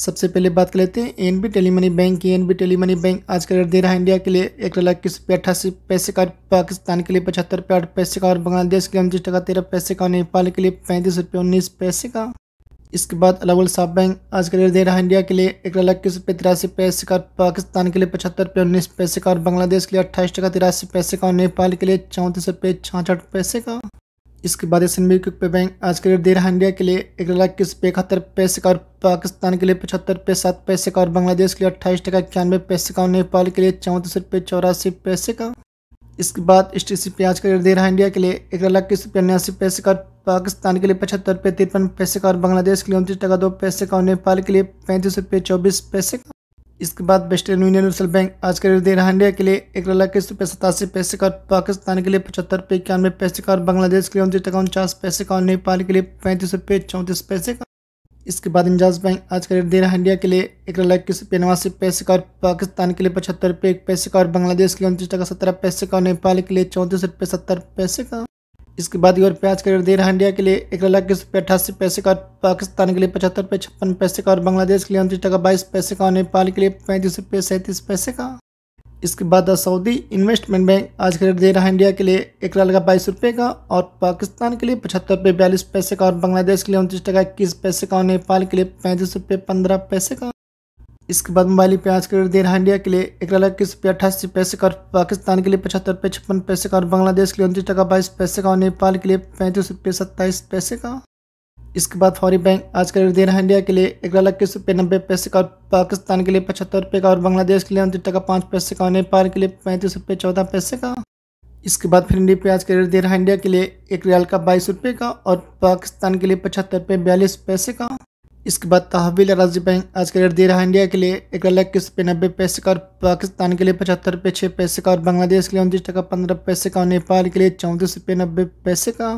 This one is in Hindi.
सबसे पहले बात कर लेते हैं N B tele money bank की N B tele money bank आज का रेट दे रहा है इंडिया के लिए एक लाख इक्कीस रुपये अट्ठासी पैसे का पाकिस्तान के लिए पचहत्तर रुपये आठ पैसे का और बांग्लादेश के लिए उनतीस टका तेरह पैसे का नेपाल के लिए पैंतीस रुपये उन्नीस पैसे का इसके बाद अलाउल साहब बैंक आज का रेट दे रहा है इंडिया के लिए एक लाख इक्कीस रुपये तिरासी पैसे का पाकिस्तान के लिए पचहत्तर रुपये उन्नीस पैसे का और बांग्लादेश के लिए अट्ठाईस टका तिरासी पैसे का और नेपाल के लिए चौंतीस रुपये छाछठ पैसे का इसके बाद एशियन एन बैंक आज के रेट दे रहा है इंडिया के लिए एक लाख इक्कीस रुपये इकहत्तर पैसे का और पाकिस्तान के लिए पचहत्तर रुपये सात पैसे का और बांग्लादेश के लिए अट्ठाईस टका इक्यानवे पैसे का और नेपाल के लिए चौंतीस रुपये चौरासी पैसे का इसके बाद एस टी प्याज का रेट दे रहा है इंडिया के लिए एक लाख इक्कीस रुपये उन्यासी पैसे का और पाकिस्तान के लिए पचहत्तर रुपये तिरपन पैसे का और बांग्लादेश के लिए उनतीस टका दो पैसे का और नेपाल के लिए पैंतीस रुपये चौबीस पैसे का इसके बाद वेस्टर्न यूनियन रिजर्व बैंक आज का रेट दे रहा है इंडिया के लिए एक लाख इक्कीस रुपये सतासी पैसे का पाकिस्तान के लिए पचहत्तर रुपये इक्यानवे पैसे का और बांग्लादेश के लिए उनतीस टका उनचास पैसे का और नेपाल के लिए पैंतीस रुपये चौंतीस पैसे का इसके बाद इंजाज बैंक आज का रेट दे रहा है इंडिया के लिए एक लाख इक्कीस रुपये नवासी पैसे का और पाकिस्तान के लिए पचहत्तर रुपये एक पैसे का और बांग्लादेश के लिए उनतीस टका सत्रह पैसे का और नेपाल के लिए चौंतीस रुपये सत्तर पैसे का इसके बाद यूरोप प्याज का रेट दे रहा है इंडिया के लिए एक लाख इक्कीस रुपये अट्ठासी पैसे का और पाकिस्तान के लिए पचहत्तर रुपये छप्पन पैसे का और बांग्लादेश के लिए उनतीस टका बाईस पैसे का और नेपाल के लिए पैंतीस रुपये सैंतीस पैसे का इसके बाद सऊदी इन्वेस्टमेंट बैंक आज का रेट दे रहा है इंडिया के लिए एक लाख का बाईस रुपये का और पाकिस्तान के लिए पचहत्तर रुपये बयालीस पैसे का और बांग्लादेश के लिए उनतीस टका इक्कीस पैसे का और नेपाल के लिए पैंतीस रुपये पंद्रह पैसे का इसके बाद मोबाइल पे आज के दे रहा इंडिया के लिए एक इक्कीस रुपये अट्ठासी पैसे का पाकिस्तान के लिए पचहत्तर रुपये छप्पन पैसे का और बांग्लादेश के लिए उनतीस टका बाईस पैसे का और नेपाल के लिए पैंतीस रुपये सत्ताईस पैसे का इसके बाद फौरी बैंक आज का रेट दे रहा है इंडिया के लिए एक लाख इक्कीस रुपये नब्बे पैसे का और पाकिस्तान के लिए पचहत्तर रुपये का और बांग्लादेश के लिए उनतीस टका पाँच पैसे का और नेपाल के लिए पैंतीस रुपये चौदह पैसे का इसके बाद फिर इंडिया पे आज का रेट दे रहा है इंडिया के लिए एक रियाल का बाईस रुपये का और पाकिस्तान के लिए पचहत्तर रुपये बयालीस पैसे का इसके बाद तहवील राज्य बैंक आज का रेट दे रहा है इंडिया के लिए एक लाख इक्कीस रुपये नब्बे पैसे का और पाकिस्तान के लिए पचहत्तर रुपये छः पैसे का और बांग्लादेश के लिए उनतीस टका पंद्रह पैसे का और नेपाल के लिए चौंतीस रुपये नब्बे पैसे का